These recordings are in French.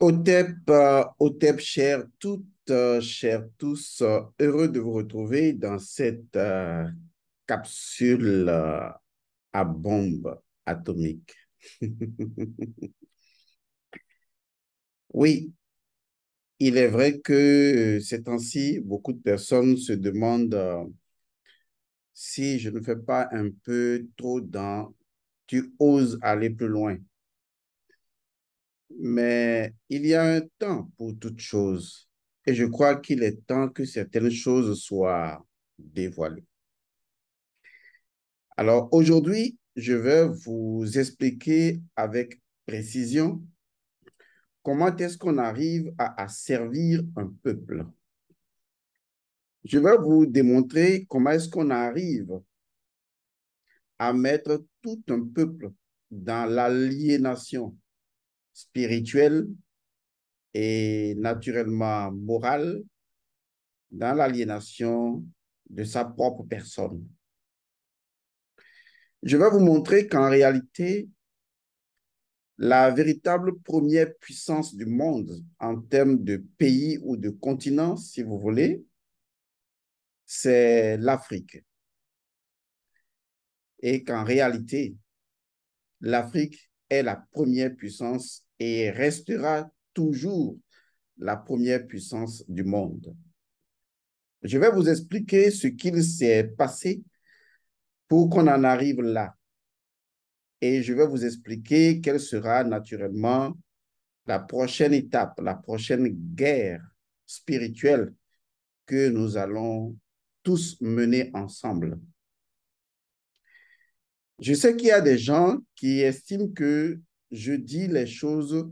OTEP, au euh, OTEP, chers toutes, euh, chers tous, euh, heureux de vous retrouver dans cette capsule à bombe atomique. oui, il est vrai que ces temps-ci, beaucoup de personnes se demandent si je ne fais pas un peu trop dans tu oses aller plus loin. Mais il y a un temps pour toutes choses et je crois qu'il est temps que certaines choses soient dévoilées. Alors aujourd'hui, je vais vous expliquer avec précision comment est-ce qu'on arrive à, à servir un peuple. Je vais vous démontrer comment est-ce qu'on arrive à mettre tout un peuple dans l'aliénation, spirituelle et naturellement morale dans l'aliénation de sa propre personne. Je vais vous montrer qu'en réalité, la véritable première puissance du monde en termes de pays ou de continent, si vous voulez, c'est l'Afrique. Et qu'en réalité, l'Afrique est la première puissance et restera toujours la première puissance du monde. Je vais vous expliquer ce qu'il s'est passé pour qu'on en arrive là. Et je vais vous expliquer quelle sera naturellement la prochaine étape, la prochaine guerre spirituelle que nous allons tous mener ensemble. Je sais qu'il y a des gens qui estiment que je dis les choses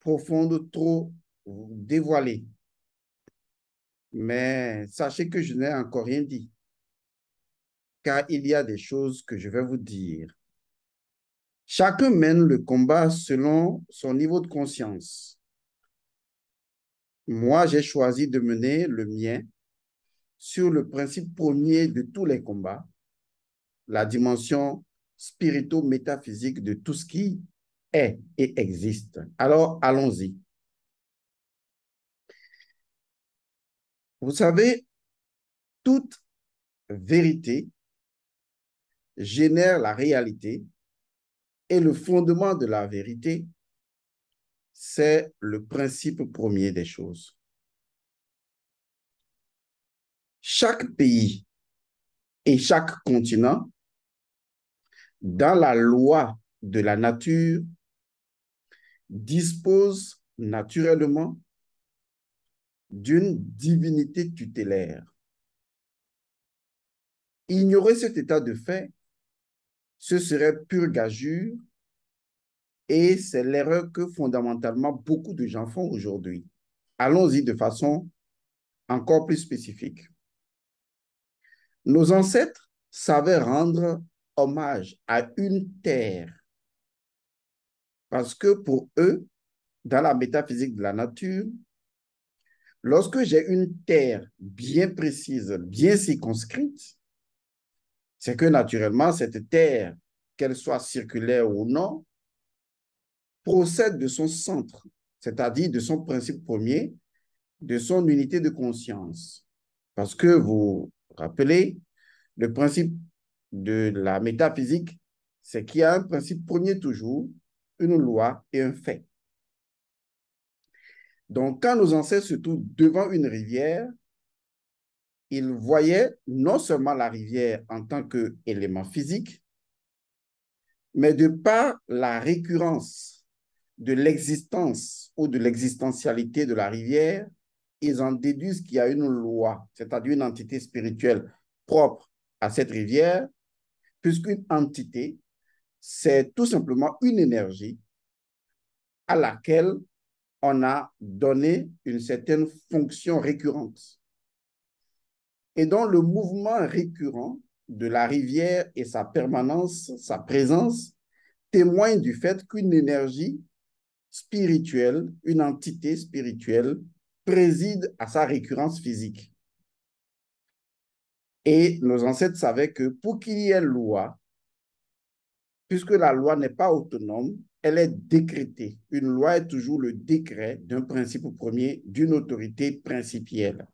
profondes trop dévoilées. Mais sachez que je n'ai encore rien dit, car il y a des choses que je vais vous dire. Chacun mène le combat selon son niveau de conscience. Moi, j'ai choisi de mener le mien sur le principe premier de tous les combats, la dimension spirito-métaphysique de tout ce qui est et existe. Alors, allons-y. Vous savez, toute vérité génère la réalité et le fondement de la vérité, c'est le principe premier des choses. Chaque pays et chaque continent, dans la loi de la nature, dispose naturellement d'une divinité tutélaire. Ignorer cet état de fait, ce serait pure gageure et c'est l'erreur que fondamentalement beaucoup de gens font aujourd'hui. Allons-y de façon encore plus spécifique. Nos ancêtres savaient rendre hommage à une terre parce que pour eux, dans la métaphysique de la nature, lorsque j'ai une terre bien précise, bien circonscrite, c'est que naturellement, cette terre, qu'elle soit circulaire ou non, procède de son centre, c'est-à-dire de son principe premier, de son unité de conscience. Parce que vous rappelez, le principe de la métaphysique, c'est qu'il y a un principe premier toujours, une loi et un fait. Donc, quand nos ancêtres se trouvent devant une rivière, ils voyaient non seulement la rivière en tant qu'élément physique, mais de par la récurrence de l'existence ou de l'existentialité de la rivière, ils en déduisent qu'il y a une loi, c'est-à-dire une entité spirituelle propre à cette rivière, puisqu'une entité c'est tout simplement une énergie à laquelle on a donné une certaine fonction récurrente. Et dans le mouvement récurrent de la rivière et sa permanence, sa présence, témoigne du fait qu'une énergie spirituelle, une entité spirituelle, préside à sa récurrence physique. Et nos ancêtres savaient que pour qu'il y ait loi, puisque la loi n'est pas autonome, elle est décrétée. Une loi est toujours le décret d'un principe premier, d'une autorité principielle.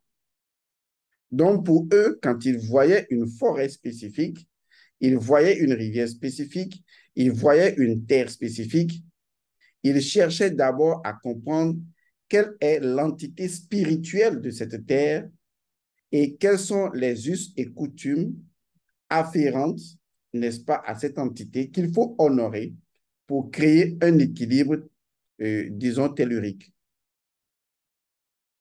Donc pour eux, quand ils voyaient une forêt spécifique, ils voyaient une rivière spécifique, ils voyaient une terre spécifique, ils cherchaient d'abord à comprendre quelle est l'entité spirituelle de cette terre et quels sont les us et coutumes afférentes n'est-ce pas, à cette entité qu'il faut honorer pour créer un équilibre, euh, disons, tellurique.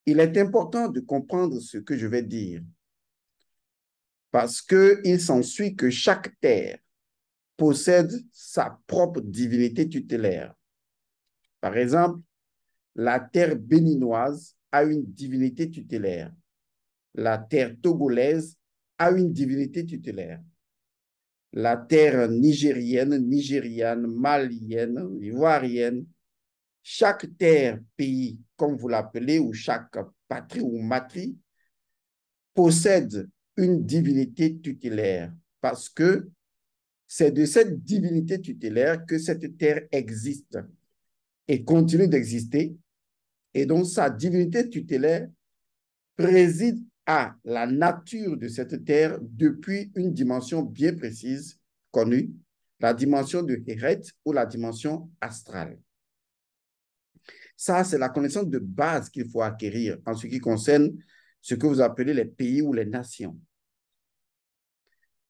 Il est important de comprendre ce que je vais dire parce qu'il s'ensuit que chaque terre possède sa propre divinité tutélaire. Par exemple, la terre béninoise a une divinité tutélaire. La terre togolaise a une divinité tutélaire la terre nigérienne, nigériane, malienne, ivoirienne, chaque terre, pays, comme vous l'appelez, ou chaque patrie ou matrie, possède une divinité tutélaire, parce que c'est de cette divinité tutélaire que cette terre existe et continue d'exister. Et donc, sa divinité tutélaire préside à la nature de cette terre depuis une dimension bien précise, connue, la dimension de Heret ou la dimension astrale. Ça, c'est la connaissance de base qu'il faut acquérir en ce qui concerne ce que vous appelez les pays ou les nations.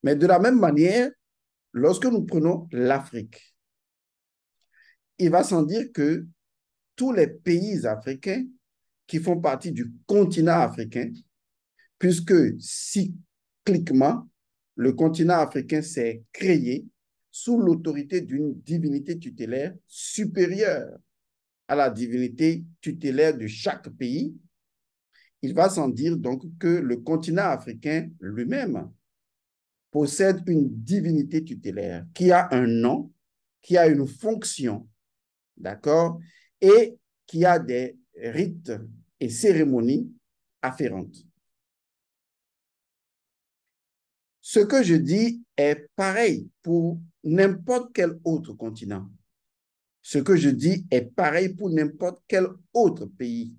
Mais de la même manière, lorsque nous prenons l'Afrique, il va sans dire que tous les pays africains qui font partie du continent africain puisque cycliquement, le continent africain s'est créé sous l'autorité d'une divinité tutélaire supérieure à la divinité tutélaire de chaque pays. Il va sans dire donc que le continent africain lui-même possède une divinité tutélaire qui a un nom, qui a une fonction, d'accord, et qui a des rites et cérémonies afférentes. Ce que je dis est pareil pour n'importe quel autre continent. Ce que je dis est pareil pour n'importe quel autre pays.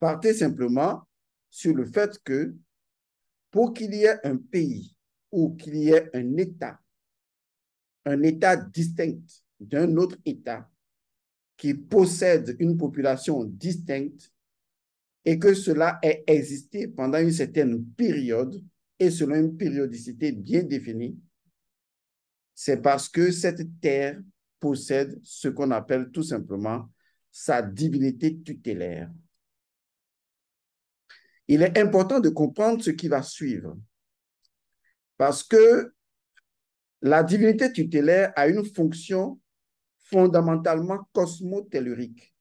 Partez simplement sur le fait que pour qu'il y ait un pays ou qu'il y ait un État, un État distinct d'un autre État qui possède une population distincte et que cela ait existé pendant une certaine période, et selon une périodicité bien définie, c'est parce que cette terre possède ce qu'on appelle tout simplement sa divinité tutélaire. Il est important de comprendre ce qui va suivre, parce que la divinité tutélaire a une fonction fondamentalement cosmotellurique.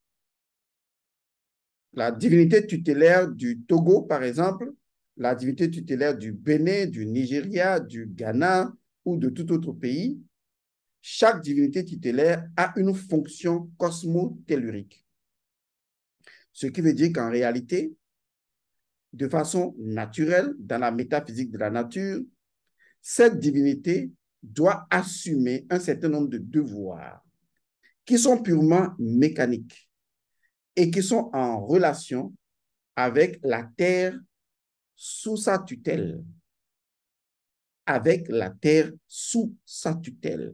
La divinité tutélaire du Togo, par exemple, la divinité tutélaire du Bénin, du Nigeria, du Ghana ou de tout autre pays, chaque divinité tutélaire a une fonction cosmotellurique. Ce qui veut dire qu'en réalité, de façon naturelle, dans la métaphysique de la nature, cette divinité doit assumer un certain nombre de devoirs qui sont purement mécaniques et qui sont en relation avec la terre sous sa tutelle, avec la terre sous sa tutelle,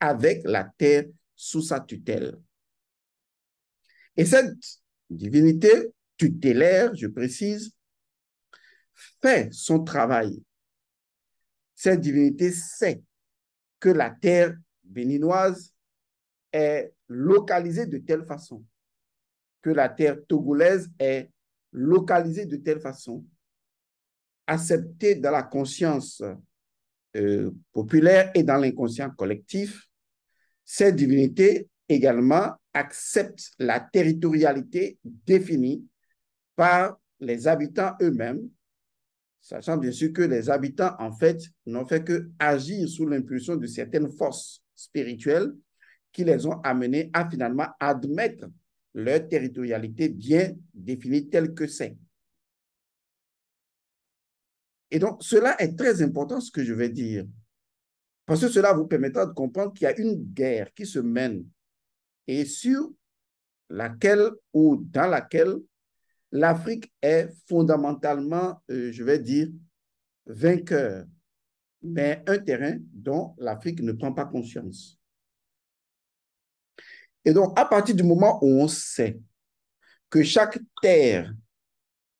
avec la terre sous sa tutelle. Et cette divinité tutélaire, je précise, fait son travail. Cette divinité sait que la terre béninoise est localisée de telle façon, que la terre togolaise est localisée de telle façon, accepté dans la conscience euh, populaire et dans l'inconscient collectif, cette divinité également accepte la territorialité définie par les habitants eux-mêmes, sachant bien sûr que les habitants, en fait, n'ont fait que agir sous l'impulsion de certaines forces spirituelles qui les ont amenés à finalement admettre leur territorialité bien définie telle que c'est. Et donc, cela est très important, ce que je vais dire, parce que cela vous permettra de comprendre qu'il y a une guerre qui se mène et sur laquelle ou dans laquelle l'Afrique est fondamentalement, euh, je vais dire, vainqueur, mais un terrain dont l'Afrique ne prend pas conscience. Et donc, à partir du moment où on sait que chaque terre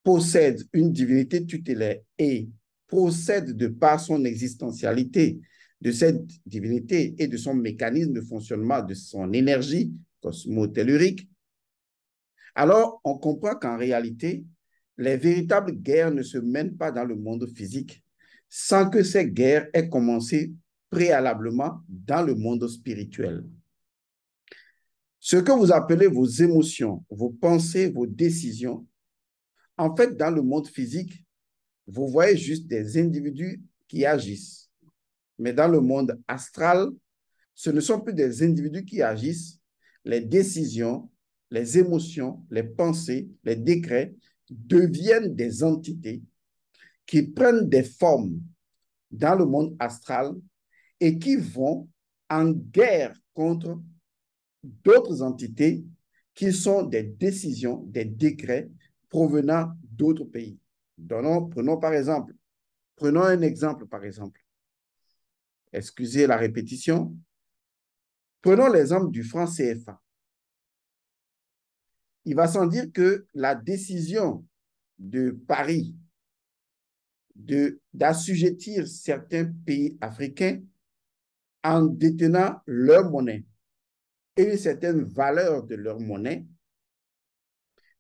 possède une divinité tutélaire et procède de par son existentialité de cette divinité et de son mécanisme de fonctionnement, de son énergie cosmotellurique, alors on comprend qu'en réalité, les véritables guerres ne se mènent pas dans le monde physique, sans que ces guerres aient commencé préalablement dans le monde spirituel. Ce que vous appelez vos émotions, vos pensées, vos décisions, en fait, dans le monde physique, vous voyez juste des individus qui agissent. Mais dans le monde astral, ce ne sont plus des individus qui agissent. Les décisions, les émotions, les pensées, les décrets deviennent des entités qui prennent des formes dans le monde astral et qui vont en guerre contre d'autres entités qui sont des décisions, des décrets provenant d'autres pays prenons par exemple, prenons un exemple par exemple. Excusez la répétition. Prenons l'exemple du franc CFA. Il va sans dire que la décision de Paris d'assujettir certains pays africains en détenant leur monnaie et une certaine valeur de leur monnaie,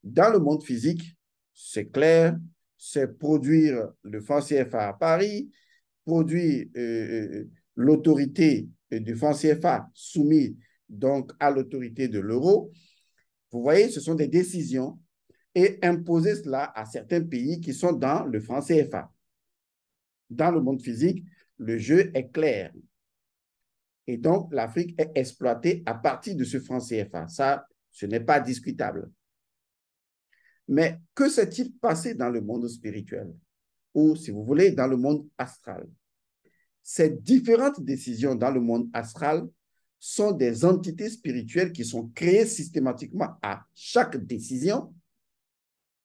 dans le monde physique, c'est clair, c'est produire le franc CFA à Paris, produire euh, euh, euh, l'autorité du franc CFA soumis donc à l'autorité de l'euro. Vous voyez, ce sont des décisions et imposer cela à certains pays qui sont dans le franc CFA. Dans le monde physique, le jeu est clair. Et donc, l'Afrique est exploitée à partir de ce franc CFA. Ça, ce n'est pas discutable. Mais que s'est-il passé dans le monde spirituel ou, si vous voulez, dans le monde astral Ces différentes décisions dans le monde astral sont des entités spirituelles qui sont créées systématiquement à chaque décision.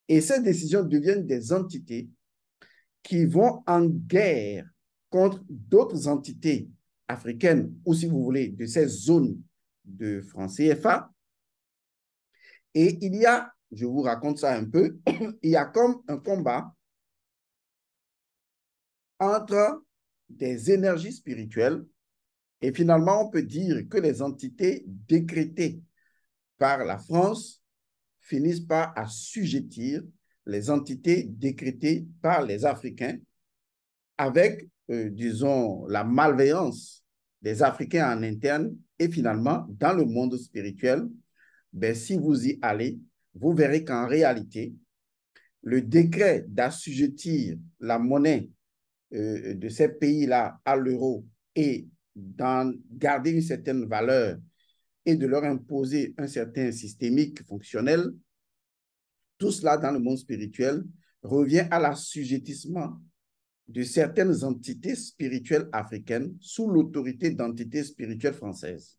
Et ces décisions deviennent des entités qui vont en guerre contre d'autres entités africaines ou, si vous voulez, de ces zones de France CFA. Et il y a je vous raconte ça un peu, il y a comme un combat entre des énergies spirituelles et finalement on peut dire que les entités décrétées par la France finissent par assujettir les entités décrétées par les Africains avec, euh, disons, la malveillance des Africains en interne et finalement dans le monde spirituel. Ben, si vous y allez, vous verrez qu'en réalité, le décret d'assujettir la monnaie euh, de ces pays-là à l'euro et d'en garder une certaine valeur et de leur imposer un certain systémique fonctionnel, tout cela dans le monde spirituel revient à l'assujettissement de certaines entités spirituelles africaines sous l'autorité d'entités spirituelles françaises.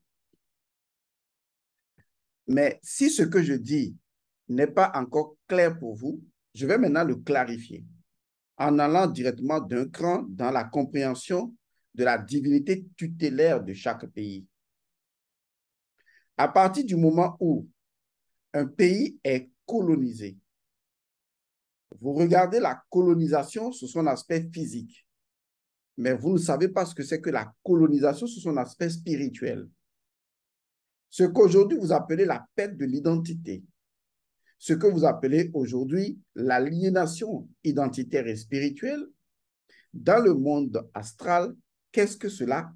Mais si ce que je dis n'est pas encore clair pour vous, je vais maintenant le clarifier en allant directement d'un cran dans la compréhension de la divinité tutélaire de chaque pays. À partir du moment où un pays est colonisé, vous regardez la colonisation sous son aspect physique, mais vous ne savez pas ce que c'est que la colonisation sous son aspect spirituel. Ce qu'aujourd'hui vous appelez la perte de l'identité, ce que vous appelez aujourd'hui l'aliénation identitaire et spirituelle, dans le monde astral, qu'est-ce que cela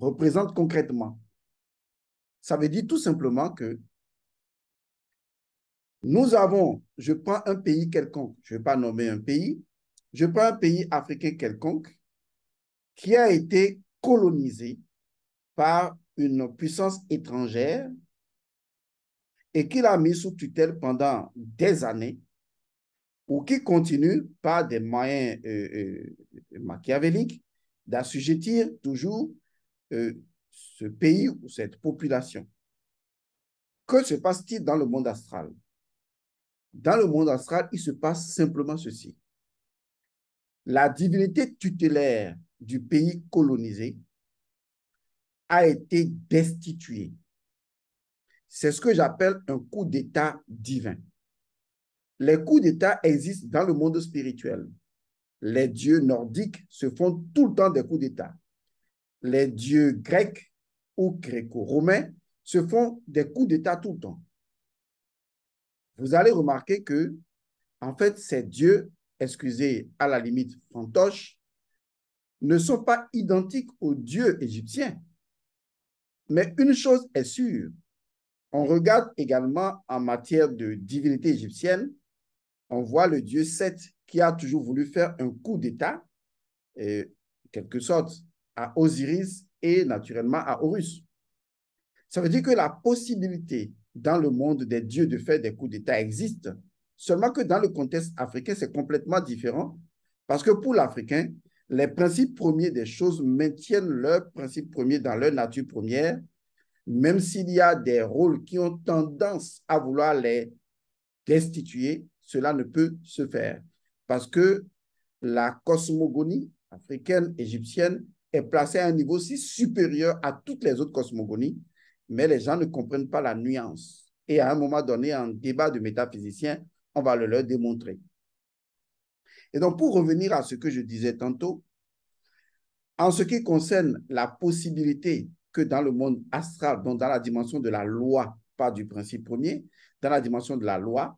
représente concrètement Ça veut dire tout simplement que nous avons, je prends un pays quelconque, je ne vais pas nommer un pays, je prends un pays africain quelconque qui a été colonisé par une puissance étrangère et qu'il a mis sous tutelle pendant des années, ou qui continue par des moyens euh, euh, machiavéliques d'assujettir toujours euh, ce pays ou cette population. Que se passe-t-il dans le monde astral Dans le monde astral, il se passe simplement ceci. La divinité tutélaire du pays colonisé a été destituée c'est ce que j'appelle un coup d'état divin. Les coups d'état existent dans le monde spirituel. Les dieux nordiques se font tout le temps des coups d'état. Les dieux grecs ou gréco-romains se font des coups d'état tout le temps. Vous allez remarquer que, en fait, ces dieux, excusez à la limite fantoches, ne sont pas identiques aux dieux égyptiens. Mais une chose est sûre, on regarde également en matière de divinité égyptienne, on voit le dieu Seth qui a toujours voulu faire un coup d'État, en quelque sorte, à Osiris et naturellement à Horus. Ça veut dire que la possibilité dans le monde des dieux de faire des coups d'État existe, seulement que dans le contexte africain, c'est complètement différent, parce que pour l'Africain, les principes premiers des choses maintiennent leurs principes premiers dans leur nature première, même s'il y a des rôles qui ont tendance à vouloir les destituer, cela ne peut se faire parce que la cosmogonie africaine, égyptienne, est placée à un niveau si supérieur à toutes les autres cosmogonies, mais les gens ne comprennent pas la nuance. Et à un moment donné, en débat de métaphysiciens, on va le leur démontrer. Et donc, pour revenir à ce que je disais tantôt, en ce qui concerne la possibilité que dans le monde astral, donc dans la dimension de la loi, pas du principe premier, dans la dimension de la loi,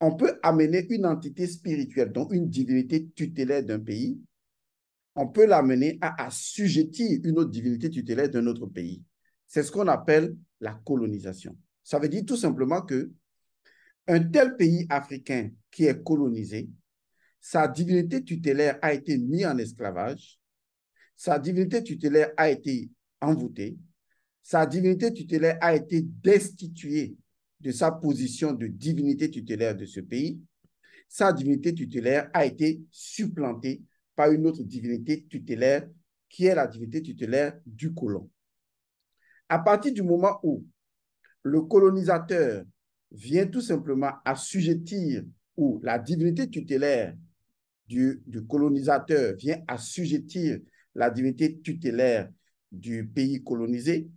on peut amener une entité spirituelle, donc une divinité tutélaire d'un pays, on peut l'amener à assujettir une autre divinité tutélaire d'un autre pays. C'est ce qu'on appelle la colonisation. Ça veut dire tout simplement que un tel pays africain qui est colonisé, sa divinité tutélaire a été mise en esclavage, sa divinité tutélaire a été envoûté, sa divinité tutélaire a été destituée de sa position de divinité tutélaire de ce pays. Sa divinité tutélaire a été supplantée par une autre divinité tutélaire qui est la divinité tutélaire du colon. À partir du moment où le colonisateur vient tout simplement assujettir, ou la divinité tutélaire du, du colonisateur vient assujettir la divinité tutélaire du pays colonisé,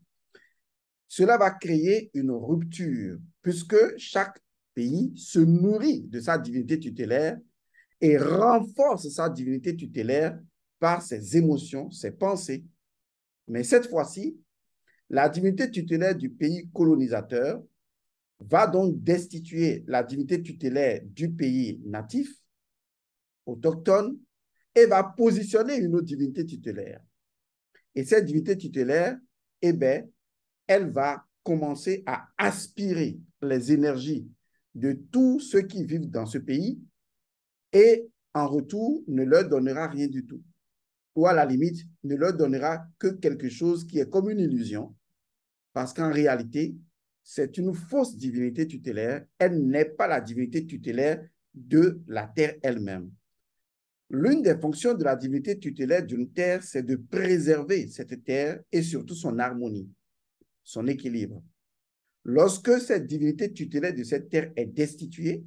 cela va créer une rupture, puisque chaque pays se nourrit de sa divinité tutélaire et renforce sa divinité tutélaire par ses émotions, ses pensées. Mais cette fois-ci, la divinité tutélaire du pays colonisateur va donc destituer la divinité tutélaire du pays natif, autochtone, et va positionner une autre divinité tutélaire. Et cette divinité tutélaire, eh bien, elle va commencer à aspirer les énergies de tous ceux qui vivent dans ce pays et en retour ne leur donnera rien du tout. Ou à la limite, ne leur donnera que quelque chose qui est comme une illusion, parce qu'en réalité, c'est une fausse divinité tutélaire. Elle n'est pas la divinité tutélaire de la terre elle-même. L'une des fonctions de la divinité tutélaire d'une terre, c'est de préserver cette terre et surtout son harmonie, son équilibre. Lorsque cette divinité tutélaire de cette terre est destituée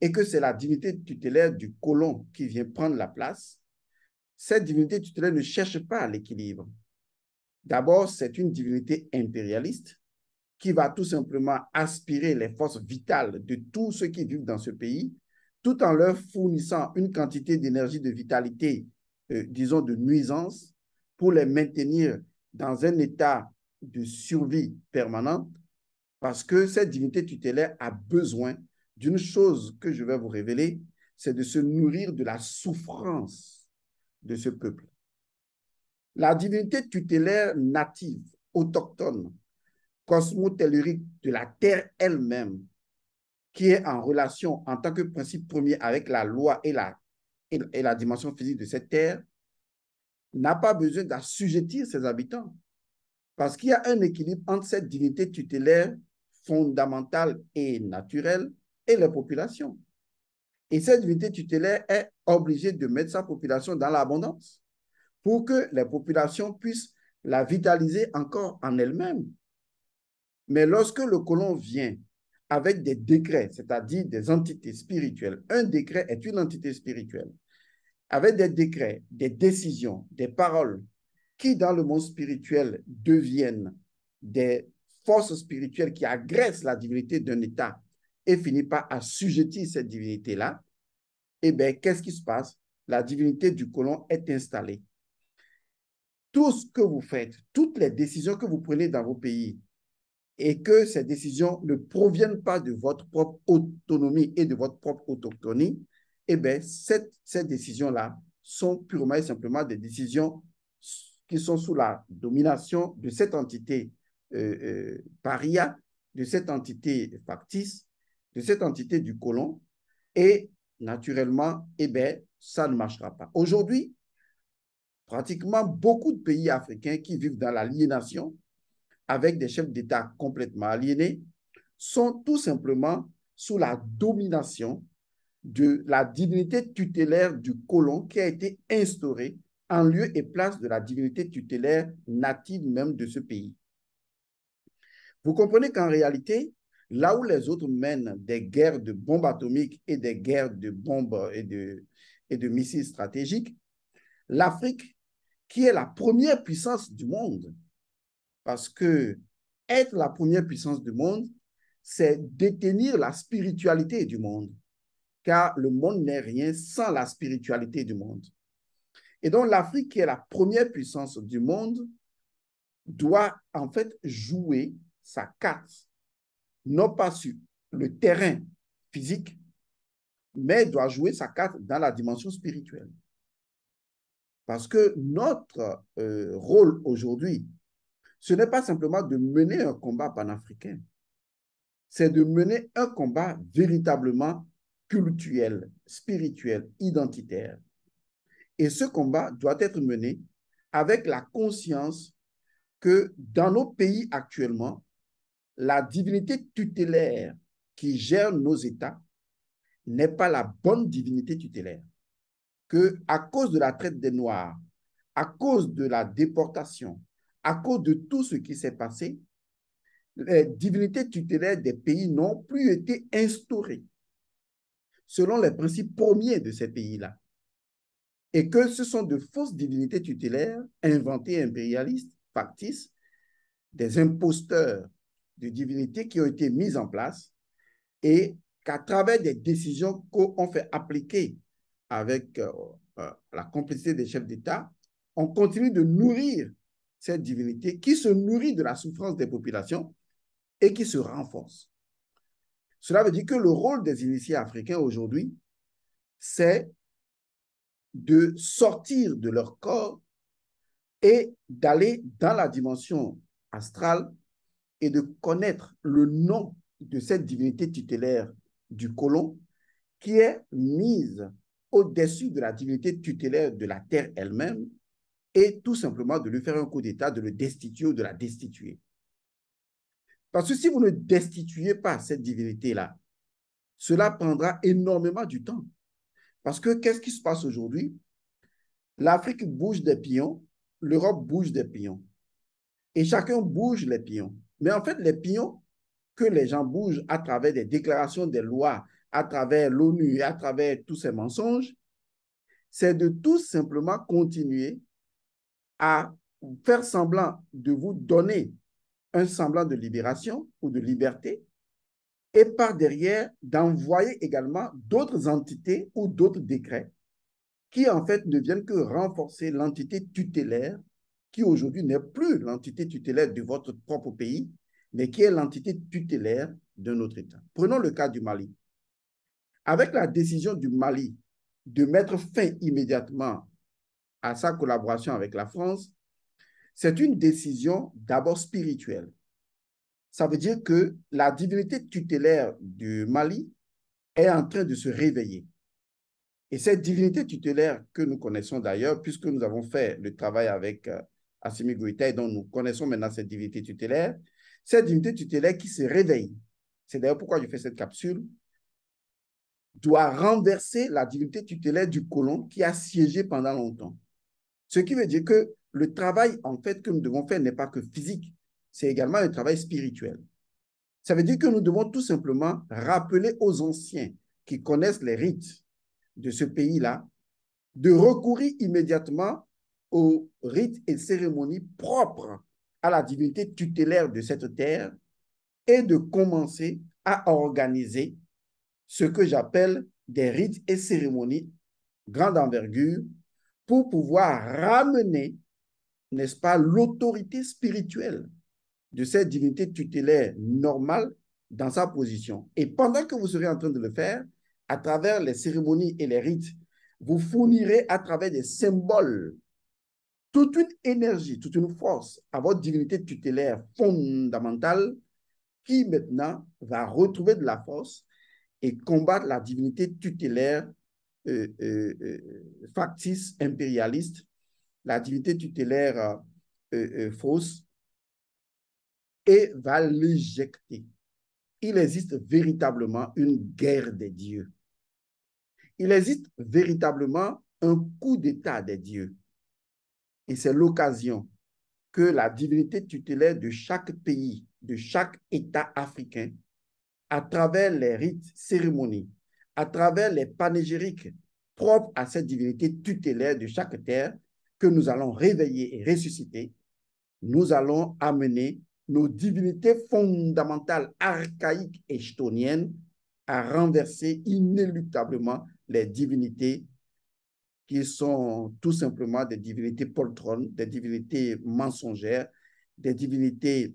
et que c'est la divinité tutélaire du colon qui vient prendre la place, cette divinité tutélaire ne cherche pas l'équilibre. D'abord, c'est une divinité impérialiste qui va tout simplement aspirer les forces vitales de tous ceux qui vivent dans ce pays tout en leur fournissant une quantité d'énergie de vitalité, euh, disons de nuisance, pour les maintenir dans un état de survie permanente, parce que cette divinité tutélaire a besoin d'une chose que je vais vous révéler, c'est de se nourrir de la souffrance de ce peuple. La divinité tutélaire native, autochtone, cosmotellurique de la terre elle-même qui est en relation en tant que principe premier avec la loi et la, et, la dimension physique de cette terre, n'a pas besoin d'assujettir ses habitants. Parce qu'il y a un équilibre entre cette dignité tutélaire fondamentale et naturelle et les populations. Et cette dignité tutélaire est obligée de mettre sa population dans l'abondance pour que les populations puissent la vitaliser encore en elle-même. Mais lorsque le colon vient avec des décrets, c'est-à-dire des entités spirituelles. Un décret est une entité spirituelle. Avec des décrets, des décisions, des paroles qui, dans le monde spirituel, deviennent des forces spirituelles qui agressent la divinité d'un État et finissent par assujettir cette divinité-là, eh bien, qu'est-ce qui se passe? La divinité du colon est installée. Tout ce que vous faites, toutes les décisions que vous prenez dans vos pays, et que ces décisions ne proviennent pas de votre propre autonomie et de votre propre autochtonie, eh bien, cette, ces décisions-là sont purement et simplement des décisions qui sont sous la domination de cette entité euh, euh, paria, de cette entité factice, de cette entité du colon, et naturellement, eh bien, ça ne marchera pas. Aujourd'hui, pratiquement beaucoup de pays africains qui vivent dans l'aliénation, avec des chefs d'État complètement aliénés, sont tout simplement sous la domination de la divinité tutélaire du colon qui a été instaurée en lieu et place de la divinité tutélaire native même de ce pays. Vous comprenez qu'en réalité, là où les autres mènent des guerres de bombes atomiques et des guerres de bombes et de, et de missiles stratégiques, l'Afrique, qui est la première puissance du monde, parce que être la première puissance du monde, c'est détenir la spiritualité du monde. Car le monde n'est rien sans la spiritualité du monde. Et donc l'Afrique, qui est la première puissance du monde, doit en fait jouer sa carte, non pas sur le terrain physique, mais doit jouer sa carte dans la dimension spirituelle. Parce que notre euh, rôle aujourd'hui, ce n'est pas simplement de mener un combat panafricain, c'est de mener un combat véritablement culturel, spirituel, identitaire. Et ce combat doit être mené avec la conscience que dans nos pays actuellement, la divinité tutélaire qui gère nos États n'est pas la bonne divinité tutélaire. Que à cause de la traite des Noirs, à cause de la déportation, à cause de tout ce qui s'est passé, les divinités tutélaires des pays n'ont plus été instaurées selon les principes premiers de ces pays-là. Et que ce sont de fausses divinités tutélaires inventées impérialistes, factices, des imposteurs de divinités qui ont été mises en place et qu'à travers des décisions qu'on fait appliquer avec euh, euh, la complicité des chefs d'État, on continue de nourrir cette divinité qui se nourrit de la souffrance des populations et qui se renforce. Cela veut dire que le rôle des initiés africains aujourd'hui, c'est de sortir de leur corps et d'aller dans la dimension astrale et de connaître le nom de cette divinité tutélaire du colon qui est mise au-dessus de la divinité tutélaire de la terre elle-même et tout simplement de lui faire un coup d'État, de le destituer ou de la destituer. Parce que si vous ne destituez pas cette divinité-là, cela prendra énormément du temps. Parce que qu'est-ce qui se passe aujourd'hui L'Afrique bouge des pions, l'Europe bouge des pions. Et chacun bouge les pions. Mais en fait, les pions que les gens bougent à travers des déclarations, des lois, à travers l'ONU, à travers tous ces mensonges, c'est de tout simplement continuer à faire semblant de vous donner un semblant de libération ou de liberté, et par derrière d'envoyer également d'autres entités ou d'autres décrets qui en fait ne viennent que renforcer l'entité tutélaire qui aujourd'hui n'est plus l'entité tutélaire de votre propre pays, mais qui est l'entité tutélaire d'un autre État. Prenons le cas du Mali. Avec la décision du Mali de mettre fin immédiatement à sa collaboration avec la France, c'est une décision d'abord spirituelle. Ça veut dire que la divinité tutélaire du Mali est en train de se réveiller. Et cette divinité tutélaire que nous connaissons d'ailleurs, puisque nous avons fait le travail avec euh, Assimi Goïta et dont nous connaissons maintenant cette divinité tutélaire, cette divinité tutélaire qui se réveille, c'est d'ailleurs pourquoi je fais cette capsule, doit renverser la divinité tutélaire du colon qui a siégé pendant longtemps. Ce qui veut dire que le travail, en fait, que nous devons faire n'est pas que physique, c'est également un travail spirituel. Ça veut dire que nous devons tout simplement rappeler aux anciens qui connaissent les rites de ce pays-là de recourir immédiatement aux rites et cérémonies propres à la divinité tutélaire de cette terre et de commencer à organiser ce que j'appelle des rites et cérémonies grande envergure pour pouvoir ramener, n'est-ce pas, l'autorité spirituelle de cette divinité tutélaire normale dans sa position. Et pendant que vous serez en train de le faire, à travers les cérémonies et les rites, vous fournirez à travers des symboles toute une énergie, toute une force à votre divinité tutélaire fondamentale qui maintenant va retrouver de la force et combattre la divinité tutélaire factice impérialiste, la divinité tutélaire euh, euh, euh, fausse, et va l'éjecter. Il existe véritablement une guerre des dieux. Il existe véritablement un coup d'État des dieux. Et c'est l'occasion que la divinité tutélaire de chaque pays, de chaque État africain, à travers les rites, cérémonies, à travers les panégyriques propres à cette divinité tutélaire de chaque terre que nous allons réveiller et ressusciter, nous allons amener nos divinités fondamentales archaïques et chtoniennes à renverser inéluctablement les divinités qui sont tout simplement des divinités poltronnes, des divinités mensongères, des divinités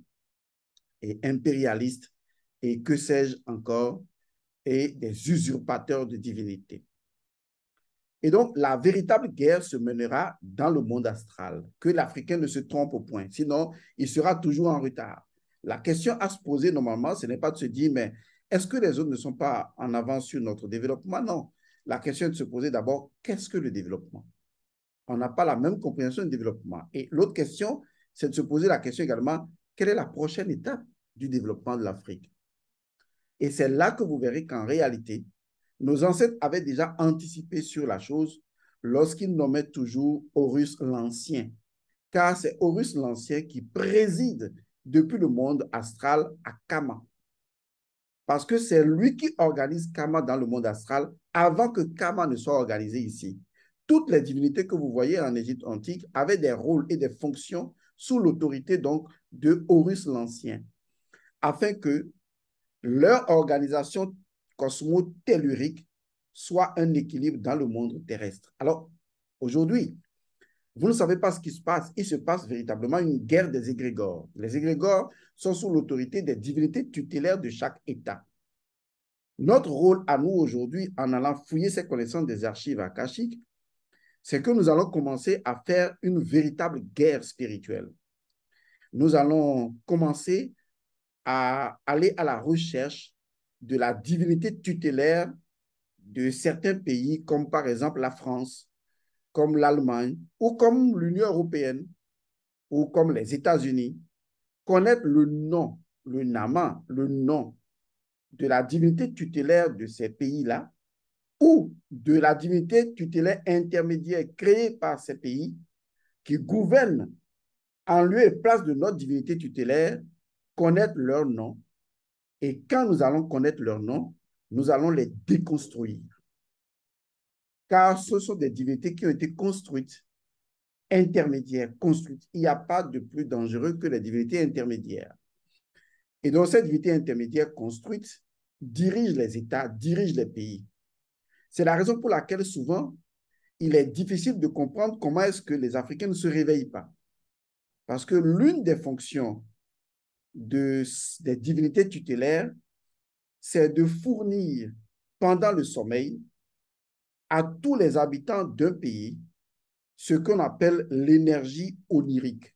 impérialistes et que sais-je encore, et des usurpateurs de divinités. Et donc, la véritable guerre se mènera dans le monde astral. Que l'Africain ne se trompe au point, sinon il sera toujours en retard. La question à se poser normalement, ce n'est pas de se dire, mais est-ce que les autres ne sont pas en avance sur notre développement Non. La question est de se poser d'abord, qu'est-ce que le développement On n'a pas la même compréhension du développement. Et l'autre question, c'est de se poser la question également, quelle est la prochaine étape du développement de l'Afrique et c'est là que vous verrez qu'en réalité, nos ancêtres avaient déjà anticipé sur la chose lorsqu'ils nommaient toujours Horus l'Ancien, car c'est Horus l'Ancien qui préside depuis le monde astral à Kama. Parce que c'est lui qui organise Kama dans le monde astral avant que Kama ne soit organisé ici. Toutes les divinités que vous voyez en Égypte antique avaient des rôles et des fonctions sous l'autorité donc de Horus l'Ancien, afin que leur organisation cosmo-tellurique soit un équilibre dans le monde terrestre. Alors, aujourd'hui, vous ne savez pas ce qui se passe. Il se passe véritablement une guerre des égrégores. Les égrégores sont sous l'autorité des divinités tutélaires de chaque État. Notre rôle à nous aujourd'hui, en allant fouiller ces connaissances des archives akashiques, c'est que nous allons commencer à faire une véritable guerre spirituelle. Nous allons commencer à aller à la recherche de la divinité tutélaire de certains pays, comme par exemple la France, comme l'Allemagne, ou comme l'Union européenne, ou comme les États-Unis, connaître le nom, le nama, le nom de la divinité tutélaire de ces pays-là, ou de la divinité tutélaire intermédiaire créée par ces pays qui gouvernent en lieu et place de notre divinité tutélaire connaître leur nom. Et quand nous allons connaître leur nom, nous allons les déconstruire. Car ce sont des divinités qui ont été construites, intermédiaires, construites. Il n'y a pas de plus dangereux que les divinités intermédiaires. Et donc, cette divinité intermédiaire construite dirige les États, dirige les pays. C'est la raison pour laquelle souvent, il est difficile de comprendre comment est-ce que les Africains ne se réveillent pas. Parce que l'une des fonctions de, des divinités tutélaires, c'est de fournir pendant le sommeil à tous les habitants d'un pays ce qu'on appelle l'énergie onirique.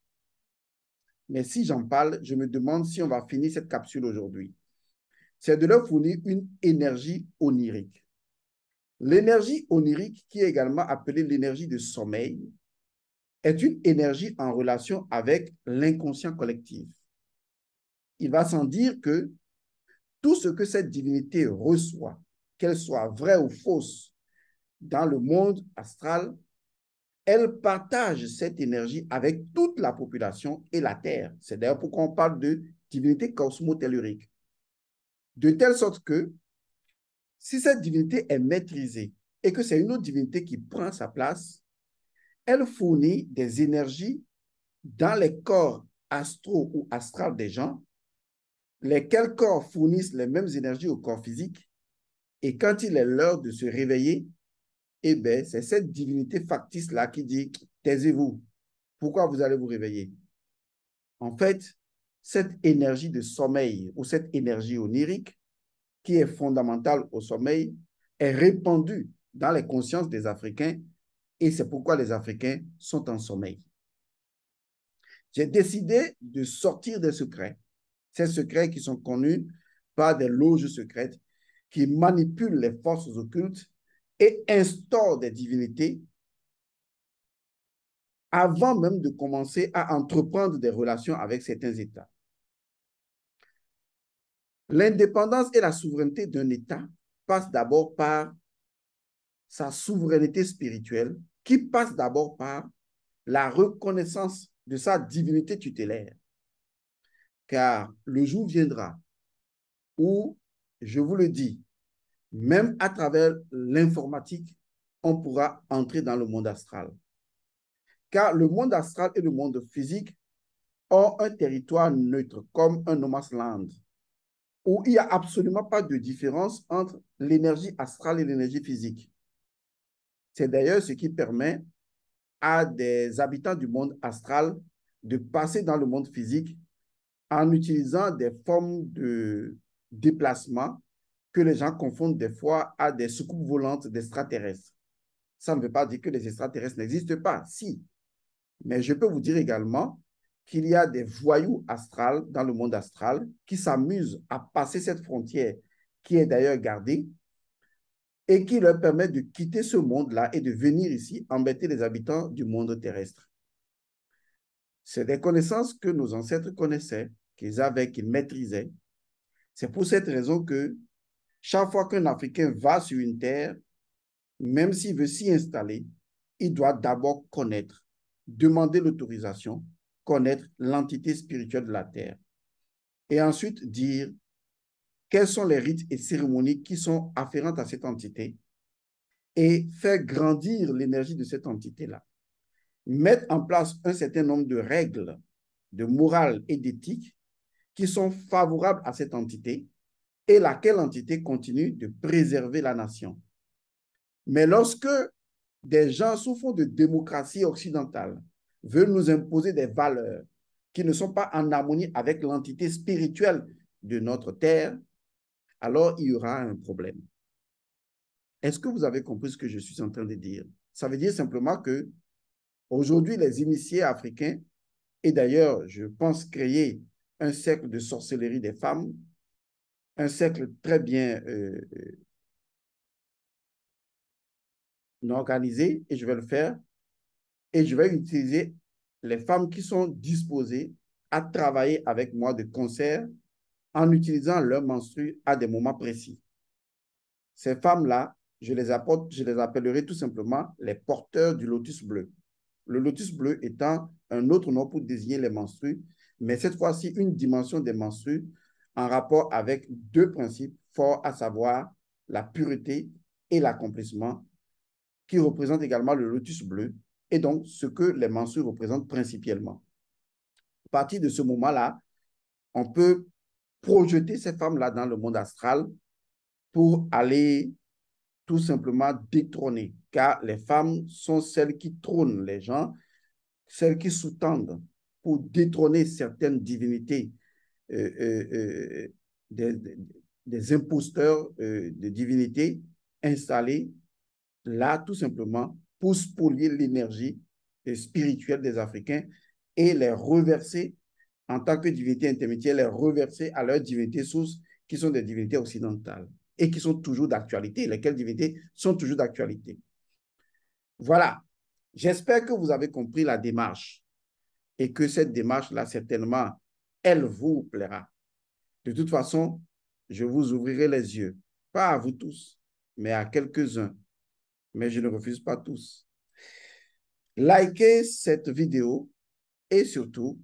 Mais si j'en parle, je me demande si on va finir cette capsule aujourd'hui. C'est de leur fournir une énergie onirique. L'énergie onirique, qui est également appelée l'énergie de sommeil, est une énergie en relation avec l'inconscient collectif il va sans dire que tout ce que cette divinité reçoit, qu'elle soit vraie ou fausse, dans le monde astral, elle partage cette énergie avec toute la population et la Terre. C'est d'ailleurs pourquoi on parle de divinité cosmotellurique. De telle sorte que si cette divinité est maîtrisée et que c'est une autre divinité qui prend sa place, elle fournit des énergies dans les corps astraux ou astral des gens Lesquels corps fournissent les mêmes énergies au corps physique, et quand il est l'heure de se réveiller, eh bien, c'est cette divinité factice-là qui dit Taisez-vous, pourquoi vous allez vous réveiller En fait, cette énergie de sommeil ou cette énergie onirique, qui est fondamentale au sommeil, est répandue dans les consciences des Africains et c'est pourquoi les Africains sont en sommeil. J'ai décidé de sortir des secrets ces secrets qui sont connus par des loges secrètes qui manipulent les forces occultes et instaurent des divinités avant même de commencer à entreprendre des relations avec certains États. L'indépendance et la souveraineté d'un État passent d'abord par sa souveraineté spirituelle, qui passe d'abord par la reconnaissance de sa divinité tutélaire car le jour viendra où, je vous le dis, même à travers l'informatique, on pourra entrer dans le monde astral. Car le monde astral et le monde physique ont un territoire neutre, comme un no land, où il n'y a absolument pas de différence entre l'énergie astrale et l'énergie physique. C'est d'ailleurs ce qui permet à des habitants du monde astral de passer dans le monde physique en utilisant des formes de déplacement que les gens confondent des fois à des soucoupes volantes d'extraterrestres. Ça ne veut pas dire que les extraterrestres n'existent pas, si. Mais je peux vous dire également qu'il y a des voyous astrales dans le monde astral qui s'amusent à passer cette frontière qui est d'ailleurs gardée et qui leur permet de quitter ce monde-là et de venir ici embêter les habitants du monde terrestre. C'est des connaissances que nos ancêtres connaissaient, qu'ils avaient, qu'ils maîtrisaient. C'est pour cette raison que chaque fois qu'un Africain va sur une terre, même s'il veut s'y installer, il doit d'abord connaître, demander l'autorisation, connaître l'entité spirituelle de la terre. Et ensuite dire quels sont les rites et cérémonies qui sont afférentes à cette entité et faire grandir l'énergie de cette entité-là. Mettre en place un certain nombre de règles de morale et d'éthique qui sont favorables à cette entité et laquelle entité continue de préserver la nation. Mais lorsque des gens souffrant de démocratie occidentale veulent nous imposer des valeurs qui ne sont pas en harmonie avec l'entité spirituelle de notre terre, alors il y aura un problème. Est-ce que vous avez compris ce que je suis en train de dire Ça veut dire simplement que aujourd'hui les initiés africains et d'ailleurs, je pense créer un cercle de sorcellerie des femmes, un cercle très bien euh, euh, organisé, et je vais le faire, et je vais utiliser les femmes qui sont disposées à travailler avec moi de concert en utilisant leurs menstrues à des moments précis. Ces femmes-là, je les appellerai tout simplement les porteurs du lotus bleu. Le lotus bleu étant un autre nom pour désigner les menstrues mais cette fois-ci une dimension des menstrues en rapport avec deux principes forts, à savoir la pureté et l'accomplissement, qui représentent également le lotus bleu, et donc ce que les menstrues représentent principiellement. À partir de ce moment-là, on peut projeter ces femmes-là dans le monde astral pour aller tout simplement détrôner, car les femmes sont celles qui trônent les gens, celles qui sous-tendent pour détrôner certaines divinités, euh, euh, euh, des, imposteurs de divinités installés là, tout simplement, pour spolier l'énergie spirituelle des Africains et les reverser en tant que divinités intermédiaires, les reverser à leurs divinités sources qui sont des divinités occidentales et qui sont toujours d'actualité, lesquelles divinités sont toujours d'actualité. Voilà. J'espère que vous avez compris la démarche et que cette démarche-là, certainement, elle vous plaira. De toute façon, je vous ouvrirai les yeux, pas à vous tous, mais à quelques-uns. Mais je ne refuse pas tous. Likez cette vidéo et surtout,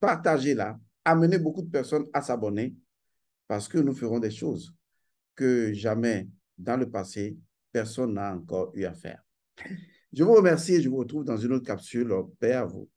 partagez-la. Amenez beaucoup de personnes à s'abonner parce que nous ferons des choses que jamais dans le passé, personne n'a encore eu à faire. Je vous remercie et je vous retrouve dans une autre capsule. Père à vous.